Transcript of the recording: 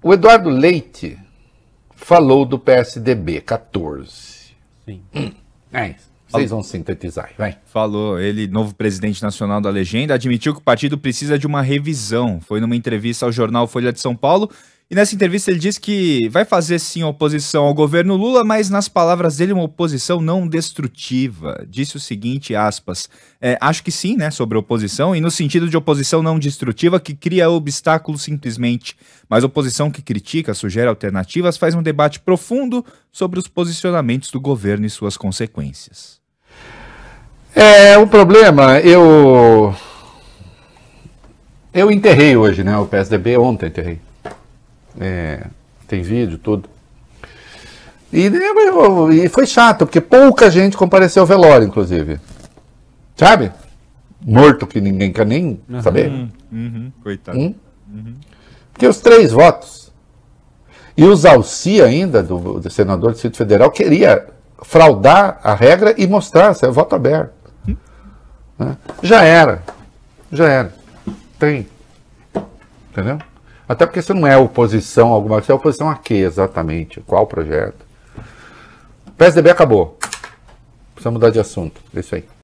O Eduardo Leite falou do PSDB 14. Sim. Hum. É isso. Vocês vão sintetizar, vai. Falou, ele, novo presidente nacional da legenda, admitiu que o partido precisa de uma revisão. Foi numa entrevista ao jornal Folha de São Paulo e nessa entrevista ele diz que vai fazer sim oposição ao governo Lula, mas nas palavras dele uma oposição não destrutiva. Disse o seguinte, aspas, é, acho que sim, né, sobre oposição, e no sentido de oposição não destrutiva que cria obstáculos simplesmente, mas oposição que critica, sugere alternativas, faz um debate profundo sobre os posicionamentos do governo e suas consequências. É, o problema, eu eu enterrei hoje, né, o PSDB ontem enterrei. É, tem vídeo, tudo. E, e, foi chato, porque pouca gente compareceu ao velório, inclusive. Sabe? Morto que ninguém quer nem uhum, saber. Uhum, coitado. Hum? Uhum. Porque os três votos. E os Alci ainda, do, do senador do Distrito Federal, queria fraudar a regra e mostrar se é voto aberto. Hum? Né? Já era. Já era. Tem. Entendeu? Até porque você não é oposição a alguma coisa, você é oposição a quê exatamente? Qual projeto? PSDB acabou. Precisa mudar de assunto. É isso aí.